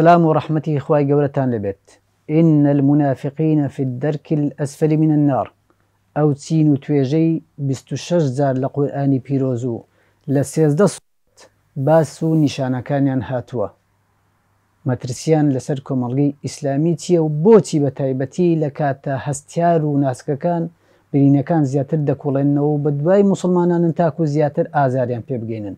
سلام و ڕحمەتی خی گەورەتان لەبێت إن المنافقين في الدرك الأسفل من النار ئەو چین و توێژەی 26 زار لە قورآانی پیرۆز و لە سێزدە سوت باس و نیشانەکانیان هاتووە مەترسیان لەسەر کۆمەڵگەی ئیسلامی چییە و بۆچی بە تایبەتی لە کاتە هەستیار و ناسکەکان برینەکان زیاتر دەکوڵێنەوە و بە دوای مسلمانانن تاکو زیاتر ئازاریان پێ بگەینن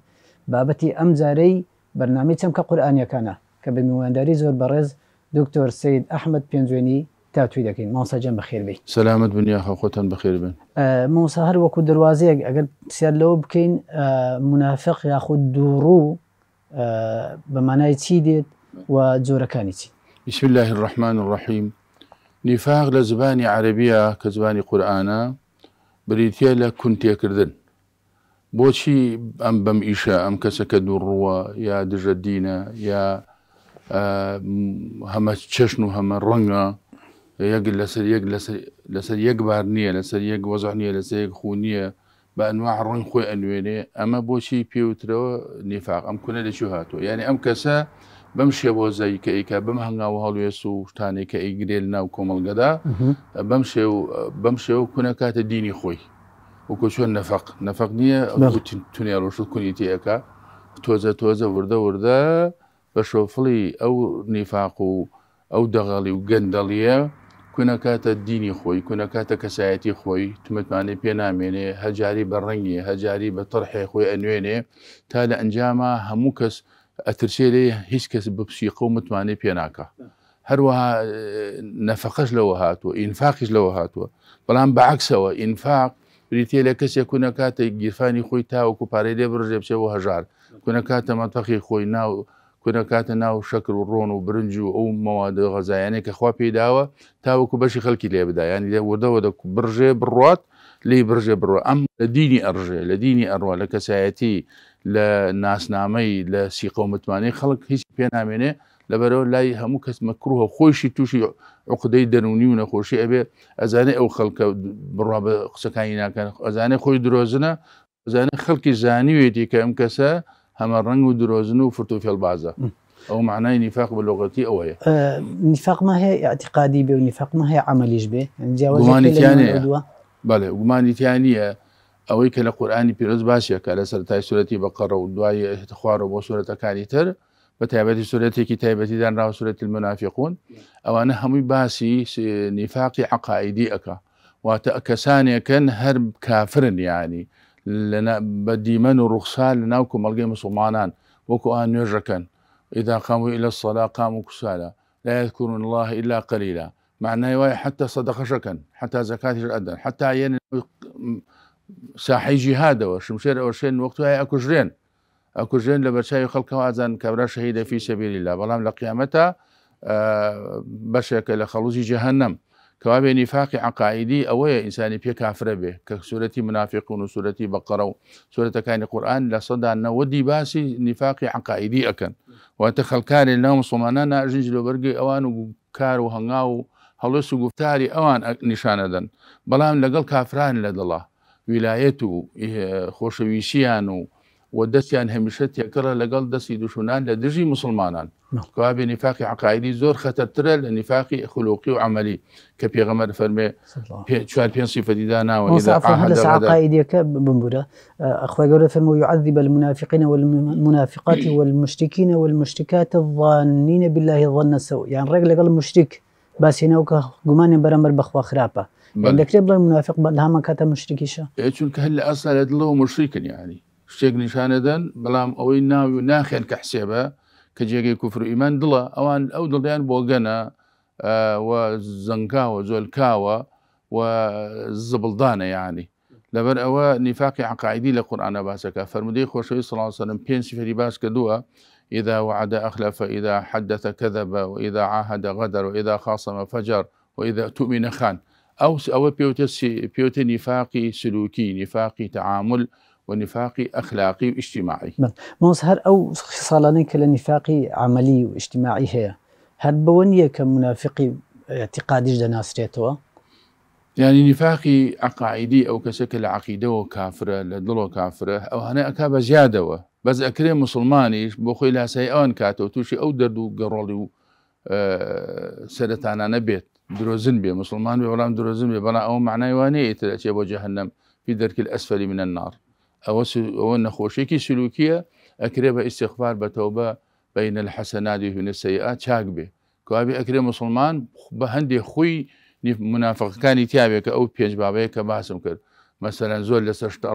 بابەتی ئەم جارەی بەرنامی چەمکە قورآانیەکانە کە بە میوانداری زۆر بەڕێز دکتۆر سید ئەحمد پێنجێنی تا توی دەکەین ماسەجم بەخێربی سلامت بنیا خۆتان بەخێر بن آه، موسا هەر وەکو دروازەیەک ئەگەر پرسیار لەوە بکەین آه، منافق یاخود دووڕوو آه، بەمانای چی دێت و جۆرەکانی چی بسم الله الرحمن الرحیم نفاق لە زبانی عربیە کە زبانی قورآە بریتە لە کونتێکردن بۆچی ئەم بەم ئیشە ئەم کەسەکە دووڕووە یا دژە دینە هەمە چەشن و هەمە ڕەنگە یەک لەسەر لەسەر یەک بار نییە لەسەر یەک وەزح نییە لەسەر یەک خو نییە بە ئەنوا ڕنگ خۆی ئەنوێنێ ئەمە بۆچی پێوترەوە نیفاق ئەم کونە لەچی هاتووە یعنی ئەم کەسە بەم شێوەزایی کە ئیکە بم هەنگاوە هەڵوێس و شتانێک کە ئیگرێ لە ناو کۆمەلگەدا بەم بەم شێو کونە کاتە دینی خۆی وەکو چۆن نەفق نەفق نییە تونیا ڕۆشت کونیتیەکە تۆزە تۆزە وردە وردە بە شۆفڵی ئەو نیفاق و ئەو دەغەڵی و گەندەڵیە کوونەکاتە دینی خۆی کوونەکاتە کەسایەتی خۆی تمتمانی پێ نامێنێ هەجاری بە ڕەنگی هەجاری بە تەرحێ خۆی ئەنوێنێ تا لە ئەنجامە هەموو کەس ئەترسێ لێ هیچ کەس بپسیقە و متمانی پێناکە. هەروەها نەفقش لەوە هاتووە ئینفاقیش لەوە هاتووە بەڵام بەعکسەوە ئینفاق بریتێ لە کەسێک کوونەکاتە گیرفانی خۆی تاوەکو پارەی لێ بڕژێ بچێەوە هەژار کوونەکاتە مەتەقی خۆی ناو کوێنە کاتە ناو شەکر و ڕۆن و برنج و ئەو مەوادە غەزایانێک کە خوا پێداوە تاوەکو بەشی خەلکی لێ بدایانی لێ وردەوە دە برژێ بڕات لی برژێ بڕە ئەم لە دینی ئەڕژێ لە دینی ئەڕوا لە کەسایەتی لە ناسنامەی لە سیقۆمتمانی خەڵک هیچ پێ نامێنێ لەبەرەوە لای هەموو کەس مەکروهە خۆشی تووشی عقدەی دەرونی و نەخۆشی ئەبێ ئەزانێ ئەو خەڵکە بڕوا بە قسەکانی ناکەن ئەزانێ خۆی درۆزنە زانێ خەڵکی زانیوێتی کە ئەم کەسە هما رنجو دروزنو فرتو في البعزة أو معناه نفاق باللغتي أو هي آه نفاق ما هي اعتقادي به ونفاق ما هي عملي به يعني جاوز جماني تانية بلى جماني تانية أو يك القرآن في رز باشيا كلا سر تاي سورة بقرة ودعاية تخوار وبو سورة كانيتر سورة كتابة دان راو سورة المنافقون أو أنا هم باسي نفاق عقائدي أكا وتأكسان يكن هرب كافر يعني لنا بدي من الرخصال لناوكم القيم مسلمانان وكو آن يرجكن إذا قاموا إلى الصلاة قاموا كسالا لا يذكرون الله إلا قليلا معناه يواي حتى صدق شكن حتى زكاة الأدن حتى عين ساحي جهاد وشمشير أورشين وقتها أكو أكو جرين لبشاي خلقه وازن كبرى شهيدة في سبيل الله بلام لقيامتها آه، بشاك لخلوزي جهنم كوابي نفاق عقائدي أو ئەوەیە في كافر کافرە بێ کە منافقون وسورة بقرة سورة كان القرآن لا صدى سەدا ودي باسی نفاق عقائدي أكن واتە كان النوم صمانا ناژنج لە أوان وكار و کار وقفتاري أوان و بلام لقل كافران لدى الله ولايته إيه، لەگەڵ و دەستیان يعني هەمیشە تێکەڵە لەگەڵ دەستی دوشونان لە دژی مسلمانان کا نعم. عقائدي زور عقاعدی زۆر خەتەرترە لە نیفاقی خلوقی و عملی کە پێغەمەر فەرمێ چوار پێ سیفەتیدا ناوە عقائدي بمبورە ئەخوای گەورە فەرمو يعذب المنافقين والمنافقات والمشركين والمشركات الظانين بالله ظن السوء يعني ڕێک لەگەڵ مشتك باسیینەوە کە گومانیان بەرەمبەر بەخوا خراپە دەکرێت يعني بڵێ منافق بە هەمان كاتا مشتکیشە إيه شو كهلا أصلا لە دڵەوە يعني شتێک نشان دن بلام او و ناخن كحسابا حسێبە كفر ايمان دلا او ئیمان او ئەوان ئەو دڵیان بۆ گەنە زنگاوە يعني لبر او نفاق عقائدي لقران نیفاقی عقاعدی لە قورآانە باسەکە فەرمودەی خۆشەوی سلاوسلم پێنج فێری باس إذا وعد أخلف إذا حدث كذب وإذا عاهد غدر وإذا خاصم فجر وإذا تؤمن خان أو أو بيوت بيوت نفاقي سلوكي نفاقي تعامل ونفاقي أخلاقي واجتماعي نعم، موس هل او ئەو خساڵانەی عملي واجتماعي نفاقی عملی و ئیشتیماعی هەیە هەر بەوە نییە کە منافقی اعتقادیش دەناسرێتەوە ینی يعني نفاقی عقاعدی كافرة أو کە لە عقیدەوە کافرە لە مسلماني کافرە لا هەنە كاتو بە زیادەوە بەس ئەکرێ مسلمانیش بۆ خۆی لاسای ئەوان کاتەوە مسلمان بێ وەڵام دروزن بێ بەڵام او معنای وانەیە ترەچێ بۆ جهنم في درك الأسفل من النار او او نخوشي كي ئەکرێ بە ئیسیخبار بتوبه بين الحسنات وبين السيئات هوونەسەیئا چاک بێ کوابێ مسلمان بهندي خوي منافق كان يتابعك او بيج بابيك باسم كر مثلا زول لە سەشتە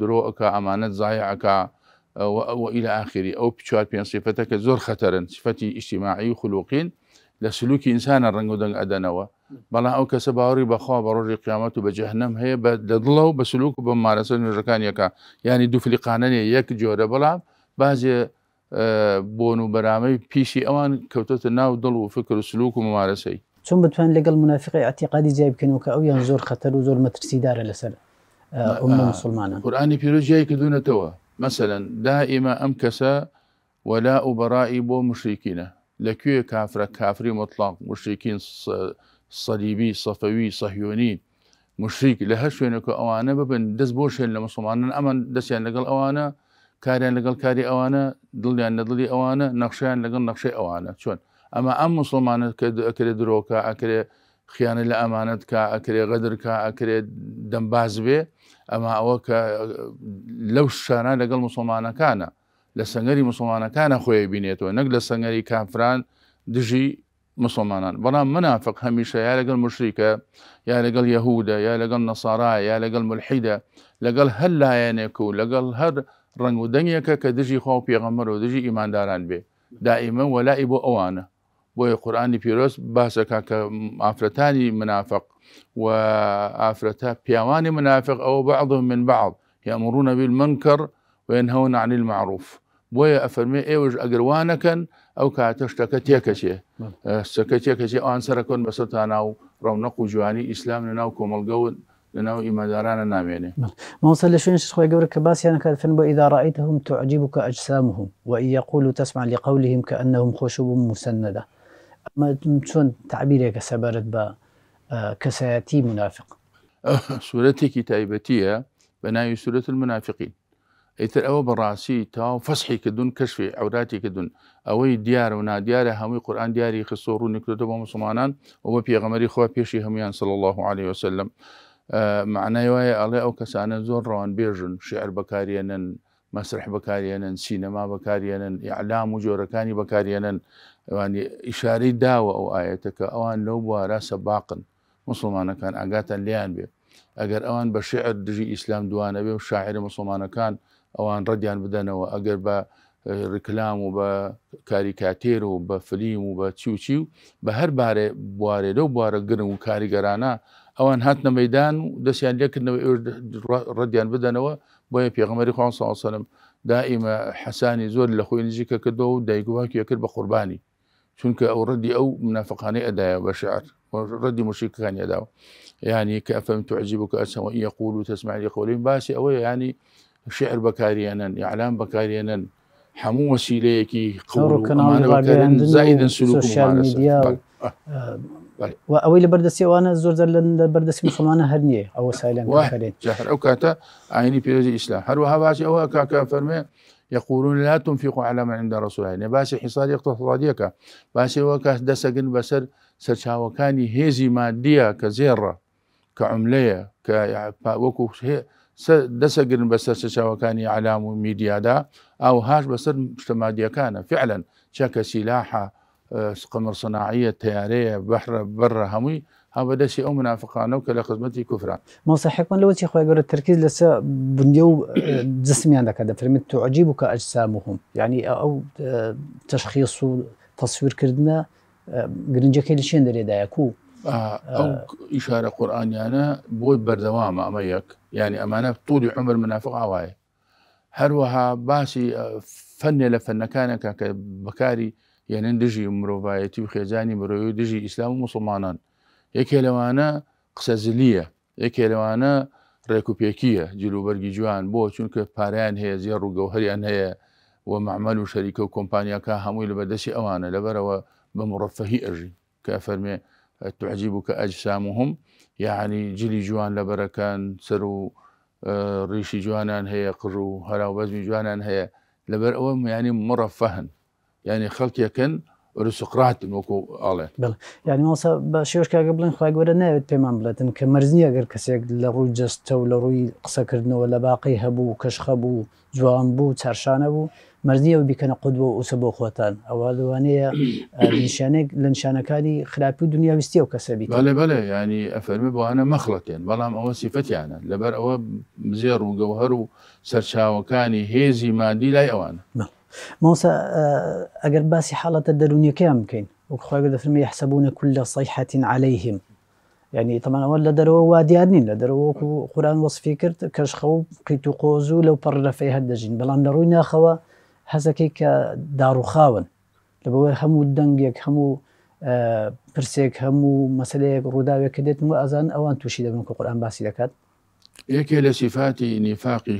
دروك درۆ ئەکا والى اخره او ئەوە بين صفتك زور خطرا صفتي اجتماعي وخلوقين لسلوك إنسان الرنجو دن أدنوا بلا أو كسب أوري بخوا برور قيامته بجهنم هي بدلو بسلوك بممارسة الركان يكا يعني دو في القانون يك جورة بلا بعض آه، بونو برامي بيشي أوان كوتوت ناو دل وفكر سلوك وممارسة ثم بتفان لقى المنافق اعتقادي جايب كانوا كأو ينزور خطر وزور مترسي دار لسل آه، أمة آه، مسلمانة القرآن في رجاي كدون توا مثلا دائما أمكسا ولا أبرائي بو مشركينه لەکوێ کافرە کافری مطلاق مشتێکین سەلیبی سەفەوی سەهیۆنی مشریک لە هەر شوێنەکە ئەوانە ببن دەست بۆ شوێن لە مسلمانن ئەمان دەستیان لەگەڵ ئەوانە کاریان لەگەڵ کاری ئەوانە دڵیان نەدڵی ئەوانە نەخشیان لەگەڵ نەخشەی ئەوانە چۆن ئەمە ئەم مسلمانت کە ئەکرێ درۆکە ئەکرێ خیانە لە ئەمانەت کە ئەکرێ غەدر کە ئەکرێ دەمباز بێ ئەمە ئەوە کە لەو شانە لەگەڵ مسلمانەکانە لسنگری مسلمان کان خوی بینێتەوە نەک لە سنگەری کافران دجی مسلمانان برا منافق همیشه یا لگل مشرکه یا لگل یهوده یا لگل نصاره یا لگل ملحیدە لگل هل لایەنێک کو لگل هر رنگ و که کە دژی پیغمبر و پێغەمەر ایمان دارن بی دائما دائیمە بو اوانه بو بۆیە پیروز پیرۆست که که ئافرەتانی منافق و ئافرەتە پیاوانی منافق او بعضهم من بعض یامرونە بالمنکر وينهون عن المعروف بويا أفرمي إيوج أقروانكن كان أو كاتشتا كتيكشي نعم. أه، سكتيكشي أو أنسركن بسطاناو رونق جواني إسلام لناو كومالقون لناو إيمادارانا ناميني نعم. ما وصل لشون شيخ يقول كباس يعني كان فين إذا رأيتهم تعجبك أجسامهم وإن يقولوا تسمع لقولهم كأنهم خشب مسندة أما شون تعبير كسبرت با أه، كسياتي منافق أه، سورتي كتابتي بناي سورة المنافقين ئیتر ئەوە بەڕاستی تاو فەسحی کردون کەشوێ ئەوراتی کردون ئەوەی دیارە و نادیارە هەمووی قورآان دیاری خستۆڕ و نکردەوە بۆ مسلمانان ئەوە پێغەمەری خوا پێشی هەمویان سڵ الله عليه وسلم معنای وایە ئەڵێ ئەو کەسانە زۆر ڕەوان بێژن شعر بەکارێنن مەسرح بەکارێنن سینەما بەکارێنن یعلام و جۆرەکانی بەکارێنن ئەوانی ئیشارەی داوە ئەو ئاەتەکە ئەوان لەو بوارە سەباقن مسلمانەکان ئاگاتان لیان بێت ئەگەر ئەوان بە شعر دژی ئیسلام دوانە بێ و شاعر مسلمانەکان اوان رديان بدنا واقر با آه، ريكلام وبا كاريكاتير وبا فليم وبا تشيو تشيو بهر باري بواري دو بواري قرن وكاريكارانا اوان هاتنا ميدان دسيان لك رديان بدنا بويا بيغمري خوان صلى الله عليه وسلم دائما حسان زول لخوي نجيكا كدو دايقوا هاكي يكر بقرباني شنك او ردي او منافقاني ادايا بشعر ردي مشرك كان يداو يعني كافهم تعجبك اسما ان يقولوا تسمع لي قولين باسي او يعني شعر بكاريانا اعلام بكاريانا حمو وسيليكي قولوا كنا بكارين زايدا سلوكو سوشيال ميديا و طيب. آه. آه، طيب. اوي لبردسي وانا زور زر لبردسي مسلمانا هرنيه او وسائل بكارين جهر او كاتا عيني في رزي الاسلام هل وها باسي او كاكا فرمي يقولون لا تنفقوا على من عند رسول الله يعني باسي حصار اقتصاديك باسي وكا دسقن بسر سرشا وكاني هيزي ماديه كزيره كعمليه ك يعني وكو دەسە گرن بەسەر چاوەکانی اعلام وميديا دا او هاش بەسەر كان فعلا شاك سلاحة قمر صناعية تيارية بحر برا هەمووی هەبەدەسی ئەو شيء و کە لە خزمەتی کوفرا مەسەحقان لەوەی خۆی گەورە ترکیز لەسە التركيز لسا جسمیان جسمي عندك هذا فرمت تعجبك أجسامهم يعني أو تشخيص تصوير كردنا تەسوورکردە گرنجەکەی لە شوێن دەرێدایەک آه أو إشارة قورآانیانە بۆی بوي ئەمە أميك يعني امانه طول عمر منافق آوای هروها باسي آه، فەنێ لفن كان بكاري يعني دجي مروفايتي وخيزاني مرويو دجي إسلام ومسلمان يكي لوانا مسلمانان يكي لوانا قسە زلیە یەکێ لەوانە جوان بو چونك باريان هي زيارو قوهري و هي ومعمل و معمەل و شەریکە و کۆمپانیاکە هەمووی لە بەدەستی ئەوانە تعجبك أجسامهم يعني جلي جوان لبركان سرو آه، ريشي جوانان هي قرو هلا وبزمي جوانان هي لبر يعني مرفهن يعني خلق يكن ئۆرسقراتن وكو الله بل يعني موسى شێشکاگە كا قبل گەورە ناوێت انا بڵێتن کە مەرزنی ئەگەر کەسێک كسيك ڕووی جستە و لە ولا باقي هبو كشخبو جوان بو ترشانه بو مەرزیە و بکەنە قدو و ئووسە بۆ خۆتان ئەوە لەوانەیە اه، نیشانێک لە نیشانەکانی خراپی دنیاویستی و کەسەبی بله بله یعنی افرم بۆوانە مەخڵەتێن بەڵام ئەوە سیفەتیانە لەبەر ئەوە لبر او هەر و جوهر و و کانی هیزی مادی لای ئەوانە موسى اه، اگر باسی حالت درونی بکەین وخوای دەفرمی حسەبوونە کول لە سەیحەتین عليهلەیهم ینی تەمانەوە يعني طبعا ولا دروا وادي ادنين قوران وەصفی کرد کەشخە و قیت و قۆز و لەو پەڕرەفەی هەردەژین بەڵام لە ڕووی حەزەکەی کە داڕوخاون لەبەوەی هەموو دەنگێک هەموو پرسێک هەموو مەسلەیەک ڕووداوێک کە دێت و ئازان ئەوان تووشی دەبن کە قورآان باسی دەکات یەکێ لە سیفاتی نیفاقی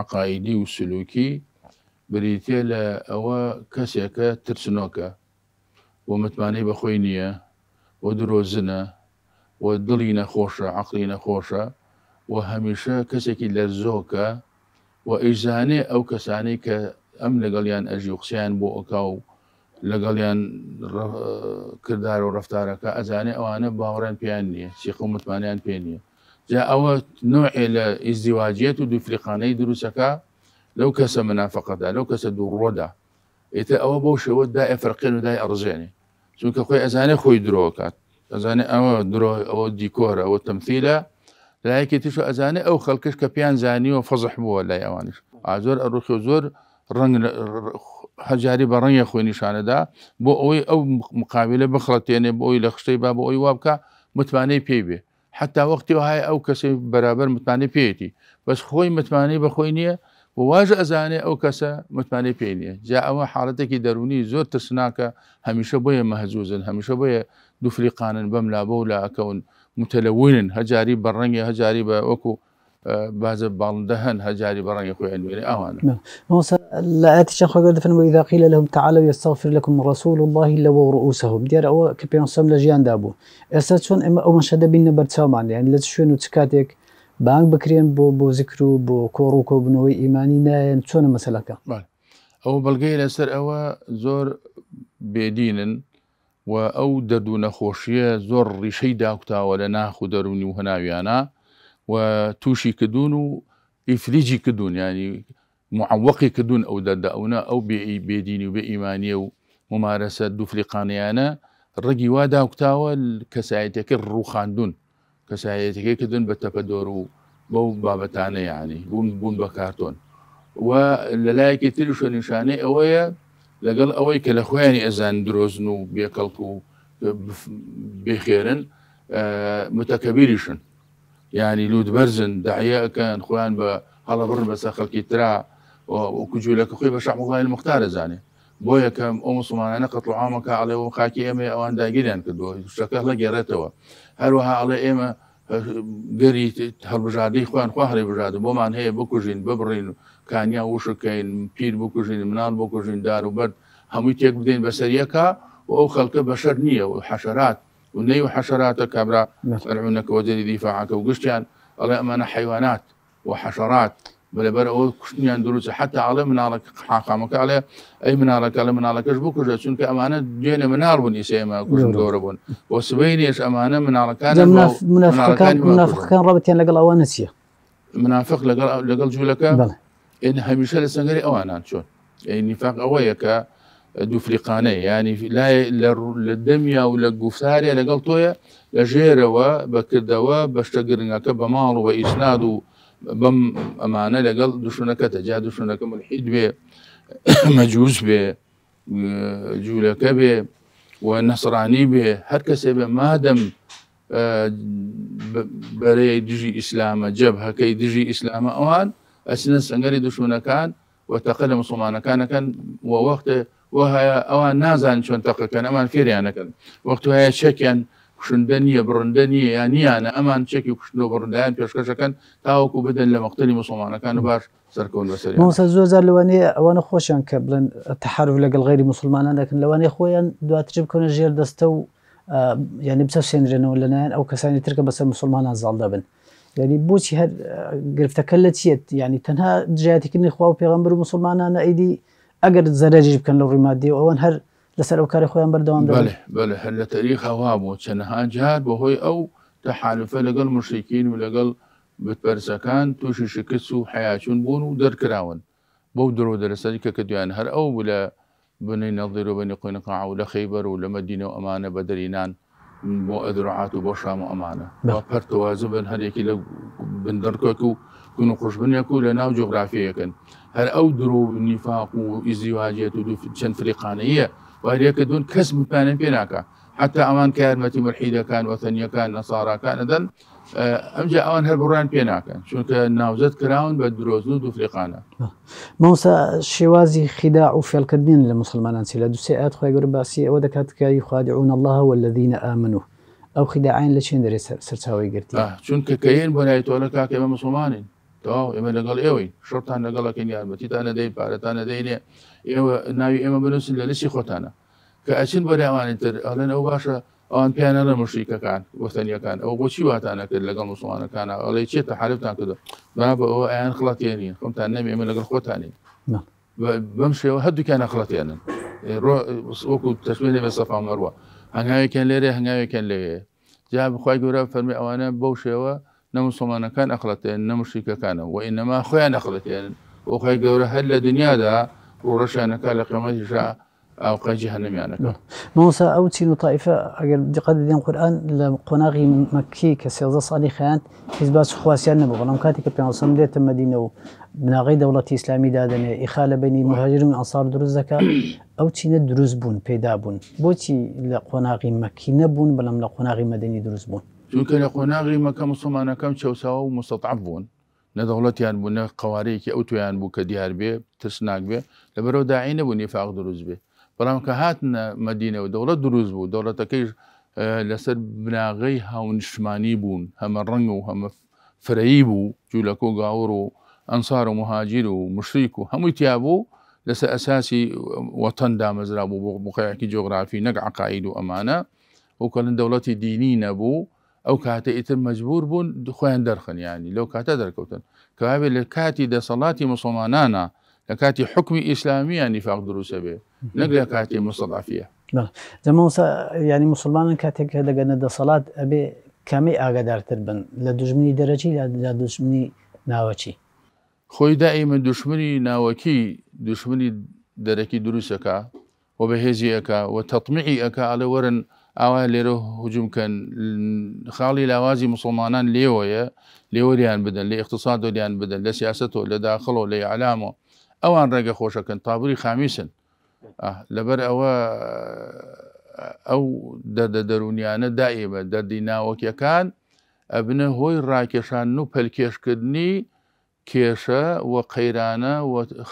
عقاایدی و سلوکی بریتێ لە ئەوە کەسێکە ترسنۆکە بۆ متمانەی بەخۆی نییە بۆ درۆزنە و دڵی نەخۆشە عقلی نەخۆشە و هەمیشە کەسێکی لەرزۆکە و ئیزانێ ئەو کەسانی کە ام ئەم لەگەڵیان ئەژی قسەیان بۆ ئۆکا و لەگەڵیان کردار و ڕفتارەکە ئەزانێ ئەوانە باوەڕان پێیان نییە سیخۆمتمانیان پێ نییە جا او نوع لە ازدواجیت و دوفریقانەی دروستەکە لەو کەسە منافقەدا لەو کەسە دووڕۆدا ایت او بەو شێوە دا ئەفرقێن و دای ئەڕژێنێ چونکە خۆی ئەزانێ خۆی درۆکات ئەزانێ او درو او دیکۆرە او تەمثیلە لایکی تشو ئەزانێ ئەو خەڵکش کە پیان زانی و فضح بووە لای ئەوانش ئازۆر ئەڕوخی زۆر ڕنگ هەجاری بە ڕەنگە خۆی نیشانەدا بۆ ئەوەی ئەو مقابلە بخڵەتێنێ بۆ ئەوی لە خشتەی با بۆ ئەوی وابکە متمانەی پێی بێ حتا وەختی وهای ئەو کەسی بەرابەر متمانەی پێێتی بەس خۆی متمانەی بەخۆی نییە بۆ واژە ئەزانێ ئەو کەسە متمانەی پێ نیە جا ئەوە حالڵەتێکی دەرونی زۆر ترسناکە هەمیشە بۆیە مەهزوزن هەمیشە بۆیە دوفریقانن بەم لابە و لاکەون متەلەونن هەجاری بە ڕەنگی هەجاری بە وەکو باز باندهن هجاري براني خوي انويري يعني اوانا نعم. موسى لا اتشان خوي قد فنو اذا قيل لهم تعالوا يستغفر لكم رسول الله لو رؤوسهم ديار او كبيان سم لجيان دابو اساتشون اما او مشهد بين برتامان يعني لا شنو تكاتك بانك بكرين بو بو ذكرو بو كوروكو بنوي ايماني ناين يعني تشون شلون مسلكه او بلقي لسر او زور بيدينن و او دردو نخوشيه زور ريشي داكتا ولا ناخو دروني وهناويانا وتوشي كدون إفريجي كدون يعني معوقي كدون أو دادا أو بيديني وبإيماني وممارسة أنا رجي وادا وكتاوى كسايتك الروخان دون كسايتك كدون بتبدورو بو بابتانا يعني بون بون بكارتون وللايك تلوشن نشاني أويا لقل أوي كالأخواني أزان دروزنو بيكالكو بخيرن آه، متكبيرشن يعني لود برزن دعية كان خوان ب هلا بس خل كيترا وكجوا لك خوي بشع مظاهر المختار زاني بويا كم أم صمان أنا قتل عامك على وخاكي إما أو عندها جدا كدو شكله لا جرتوا هل على إما قري هالبجادي خوان خوهر بجاد بومان هي بكوجين ببرين كان يا وشكين بير بكوجين منان بكوجين دارو برد هم يتيك بدين بسريكا وأو خلق بشر وحشرات ونەی و حەشراتە کابرا فەرعونەکەەوە دەری دیفاعاکە و وحشرات ئەڵێ وحشرات حیوانات و حەشرات بەلەبەر ئەوە کوشتنیان دروست حتا ئاڵێ اي منارك على منارك مناڵەکە لە شنك امانه جينا منار بني سيما بوون نعم. دوربون کوژن گەورە امانه منارك سبەی منافق ئەمانە مناڵەکان كان رابطين لقل اوان نسیە منافق لقل جوولەکە ئێن ان هميشه سنگری ئەوانان چۆن ئەی نفاق ئەوەیە دوفلقانه يعني لا للدمية ولا ويا لقلتويا لجيروا بكدوا بشتقرنك بمال وإسناد بم أمانة لقل دشنك تجا ملحد به مجوز به جولك به ونصراني به هر كسي به دم آه، بري دجي إسلام جبهة كي دجي إسلام أوان أسنس أنقري دشنكان وتقلم كان كان ووقت وها ئەوان نازان چۆن تەقەکەن ئەمان أنا وەختوهەیە شەکیان کوشندە نیە انا نیە یان نیانە ئەمان چێکی کوشتنەوە بڕندایان پێشکەشەکەن أنا بدەن لە مەختلی مسلمانەکان باش سەرکەون بەسەر زۆرجار لەوانەیە ئەوانە خۆشیان کە بڵێن تحرف لەگەڵ غیری أنا لكن لواني خويا دواتر تجيب كون دەستە دستو آه، يعني بس سێنرێنەوە لەلایەن ئەو کەسانی ترکە بەسەر مسلمانان زاڵ دەبن. أنا بۆچی هەر گرفتەکە لە چیت ینی تەنها جیاتیکردنی خوا و پێغمبەر و انا ئەیدی اگر زرجی بکن لە ڕووی مادی ئەوەن هر لسر او کاری خۆیان بەردەوام بله هەر لە تاریخ و چنها چەنەها به هوی او تحالف لگل مشرکین و لەگەڵ بتپەرسەکان توش شکست و حیاچون بون و دەرکراون بەو درۆ دەرەسەریکە کە دویان هەر ئەو لە بنەی نەڵدیر و بنی قۆینقا و لە خەیبەر و لەمە و ئەمانە بە دەرینان بۆ و بن هەرێکی كونو خوشبن يكو لنا جغرافيا كن هر او درو نفاق و ازدواجيات و چند فريقانية وهريا كدون كسب مبانا بيناكا حتى امان كارمتي مرحيدة كان وثنية كان نصارى كان اذن آه، امجا اوان هر بران بيناكا شونك زد كراون بدروزنو دو فريقانا موسى شوازي خداع في الكدين للمسلمان انسي لدو سيئات خويا قرباسي ودكات كي يخادعون الله والذين امنوا او خداعين لشين دري سرساوي قرتي اه شون كاين بنايتو لك كيما مسلمانين تو ایوی شرطان ایو تانه تەواو ئێمە لەگەڵ ئێوەی شۆرتان لەگەڵەکەین یارمەتیتانە دەی پارەتانە دەینێ ئێوە ناوی ئێمە بنووسن لە لسی خۆتانە کە ئەچین بەراوانێتتر ئەلەن ئەو باشە ئەوان پیانەرە مشریکەکان وەستەنیەکان ئەو بۆچی واتانەکرد لەگەڵ مسلمانەکان ئەڵێ تان حالبتان کردە با خو تانی و خڵاتێنین خۆمتان هدی کن خلاصی نن رو او هەردووکیانە تشویق وەکو تەشێنێ بە هنگامی کن لیره هنگامی کن لیره جاب خواهی گرفت فرمی آوانه بەو و مسلمانە کان ئەخلەتێن نە مشیکەکانە و ئینەما خۆیان ئەخلەتێن و خۆی گەورە هەر لە دنیادا وڕەشانەکە لە قەمەتیژە ئەو قەجی هەنمیانەکە يعني. نعم. مۆسا ئەو چین و تایفە ئەگەر دقت دێن قورآن لە قۆناغی مەکی کە سێزە ساڵی خیان هیچ باس خواسیان نەبوو بەڵام کاتی کە پێسم دێتە مدینە و بناغی دەوڵەتی ئسلامی دادنێ ئیخا لە بینی مهاجرم ئەسار دروست دەکە ئەو چینە دروست بوون پیدا بوون بۆچی لە چونکە لە قۆناغی مەکەم مسلمانەکەم چەساوە و مستەعب بوون نە دەوڵەتیان بوو نە قوارەیەکی ئەو تویان بوو کە دیار بێ ترسناک بێ لەبەرەوە داعینە بوو نفاق دروست بێ بەڵام کە هاتنە مدینە و دەوڵەت دروست بوو آه، دەوڵەتەکەیش لسر بناغی هاونشمانی بوون هەمە ڕنگ و هم فرەیی بوو جوولەکۆ گاور و ئەنسار و مهاجیر و مشریک و هەمووی تیابوو لەسەر ئەساسی وەتەن دامەزرا بوو بۆ بقەیەکی جۆگرافی نەک عقاید و ئەمانە وکەن دینی نەبوو او كاتي اتر مجبور بون خوين درخن يعني لو كاتي دركوتن كابي لكاتي دا صلاتي مصمانانا لكاتي حكم اسلامي يعني فاق دروس به نعم. نقل فيها نعم زمان زعما يعني مسلمان كاتي كذا قلنا ده صلات ابي كمي اغا دارتر بن لدجمني درجي لدجمني ناوكي خوي دائما دشمني ناوكي دشمني دركي دروسك وبهزيك وتطمعي اكا على ورن ئاوا لێرە حجومکەن خاڵی لاوازی مسلمانان لێوەیە لێوەریان بدەن لە اقتصاد دۆلیان بدەن لە سیاستەوە لە داخڵەوە لە علامەوە ئەوان ڕێگە خۆشەکەن تابری خامیسن لەبەر ئەوە ئەو دەدە دەرونیانە دائێمە دەردی ناوەکیەکان ئەبنە هۆی ڕاکێشان و پەلکێشکردنی کێشە و قەیرانە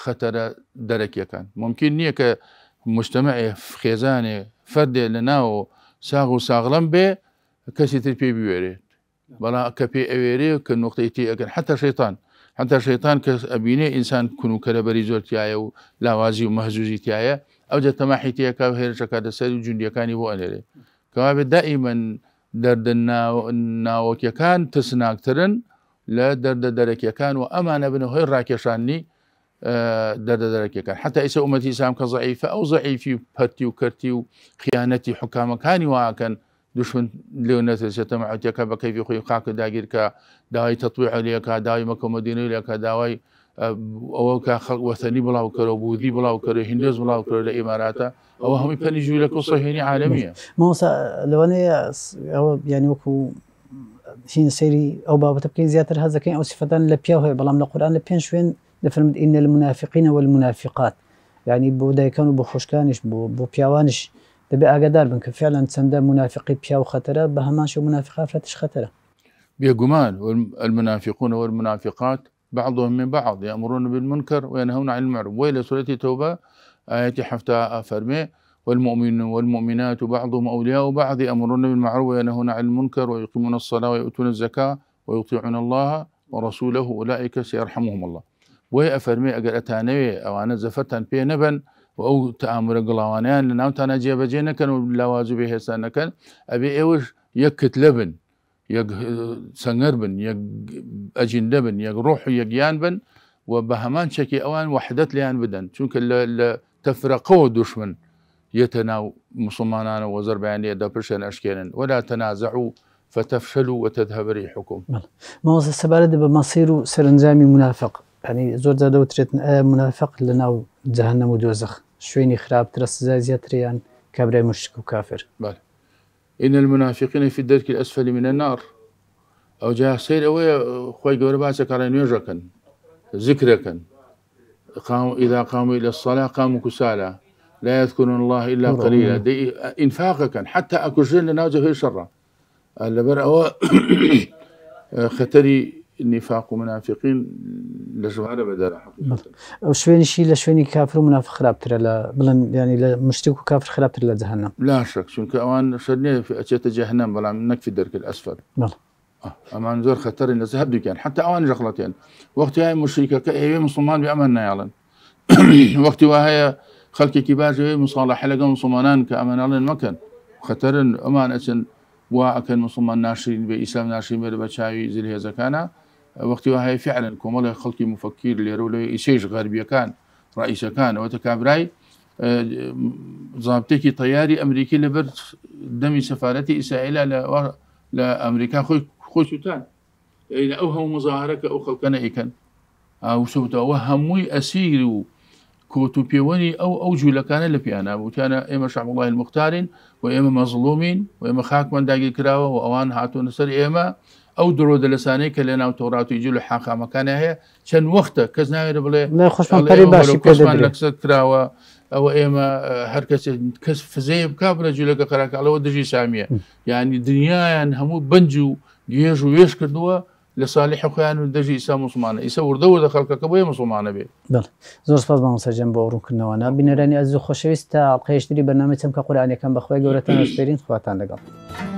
خەتەرە دەرەکیەکان ممکن نییە کە مشتمە خێزانێ فەردێ لە ناوە ساغ و ساغلم بێ کەسی تر پێ بلا بەڵا کە پێ ئەوێرێ کە نقطەیتی ئەگەن حتا شێتان حتا شێتان کە ئەبینێ ئینسان کون و کەرەبەری زۆرتیایە و لاوازی و مەهزوزیتیایە ئەو جە تەماحیتیەکە هێرشەکە دەسەر و جوندیەکانی بۆ دائما کەوا بێت دائیمەن دەردن ناوەکیەکان تسناکترن لە دەردە دەرەکیەکان و ئەمانە بنە هۆی ڕاکێشاننی آه، دەردەدەرەکەکان حتا ئێستا ئومەتی ئسلام کە زعیفە ئەو زعیفی و پەرتی و کردی و خیانەتی حکامەکانی واکەن دشمن لێ نەتەچێتە مەعوتەکە بە کەوی خۆی خاکە داگیرکە داوای تەتوی علیەکە داوای مەکەمەدینەکە داوای آه، ئەوە کە خەڵ وەسەنی بڵاوکەرەوە بودی بڵاوکەرە هندۆز بڵاوکەرە لە ئێماراتە ئەوە هەمی پەنی لە کۆسەهێنی عالمیە مەسا لەوانەیە ئەوە بیانی يعني وەکو هین سەیری ئەو بابەتە بکەین زیاتر هەزەکەین ئەو سیفەدان لە پیا هەیە بەڵام لە قورآان لە پێنج شوێن دفرمت إن المنافقين والمنافقات يعني یعنی كانوا دایکان و بو خوشکانش بۆ پیاوانش دەبێ بنك فعلا تسمى فعلان چەندە منافقی پیا و خەتەرە بە هەماش و المنافقون والمنافقات بعضهم من بعض يأمرون بالمنكر وينهون عن المعروف وإلى سورة توبة آية حفتا أفرمي والمؤمن والمؤمنات بعضهم أولياء بعض يأمرون بالمعروف وينهون عن المنكر ويقيمون الصلاة ويؤتون الزكاة ويطيعون الله ورسوله أولئك سيرحمهم الله بۆیە افرمي اگر ئەتانەوێ ئەوانە زفتان پێ نەبن و تامر تەامرە گڵاوانیان تانا ناوتانە جێبەجێ نەکەن و لاوازوو بێ هێستا نەکەن ئەبێ ئێوەش یەک کتلە يك سنگر بن اجند بن یەک روح و یەکیان بن و بە هەمان چەکی وحدت لیان بدن چونکە تفرقو تەفرەقەوە دوشمن یەتە ناو مسلمانانە وەزربیانە دەپرشێن ولا تنازعوا فتفشلوا و ريحكم و وتەدهەبری حکوم ماوەزە سرنزامي منافق يعني زۆر جا دەوترێت منافق لنا لەناو جەهنە و خراب ترس خراپترە سزای زیاتریان کابرای مشك و بل إن المنافقين في الدرك الأسفل من النار أو جاء سير أوي خوي قبر باسا كارين يجركن ذكركن قاموا إذا قاموا إلى الصلاة قاموا كسالى لا يذكرون الله إلا قليلا دي حتى أكجرين لنا ناوجه شرا اللي برا آه، خطري النفاق ومنافقين لجوهر بدل حقيقه وشوين شي لشوين كافر ومنافق ترى لا بلن يعني لا وكافر خرابتر لجهنم لا شك شون كأوان شدني في أشياء جهنم بلا منك في الدرك الاسفل آه. امان زور خطر ان ذهب دي كان يعني، حتى اوان جخلتين يعني. وقت هاي مشركه هي مسلمان بامننا يعلن وقت وهي خلقي كباج مصالحه لقى مسلمان كامان يعلن مكان خطر امان اتن واكن مسلمان ناشرين باسلام ناشرين بچاوي زلهزكانا وقتی و فعلا کمال خلقی مفكر لیرو لی ایشیش غربی کان رئیس کان و تکابرای آه، ضابطه کی طیاری امریکی لبر دمی سفارت اسرائیل ل ل امریکا خوی خوش تان این اوها مظاهره که آه، او خلق کنه ای کن او شو او هموی اسیر و او او جول کنه لپی آن او تان ایم شعب الله المختارين وإما مظلومين وإما و ایم خاک من و آوان هاتون سر إما او درود لسانی کله نو تورات یجل حق مکانه هه چن وخت کز نه ور بل نه خوش من پری باشی کده خوش من لکست کراوا او ایما هر کس کس فزی کابر جل ک دجی سامیه یعنی دنیا ان همو بنجو یز و یز کدو لصالح خو یان دجی اسلام عثمان ایسه ورده و دخل ک کبو عثمان به بل زور سپاس ما سجن با ورو کنه وانا بینرانی از خوشویست تلقیش دی برنامه چم ک قران کم بخوی گورتن اسپرین خواتان لگا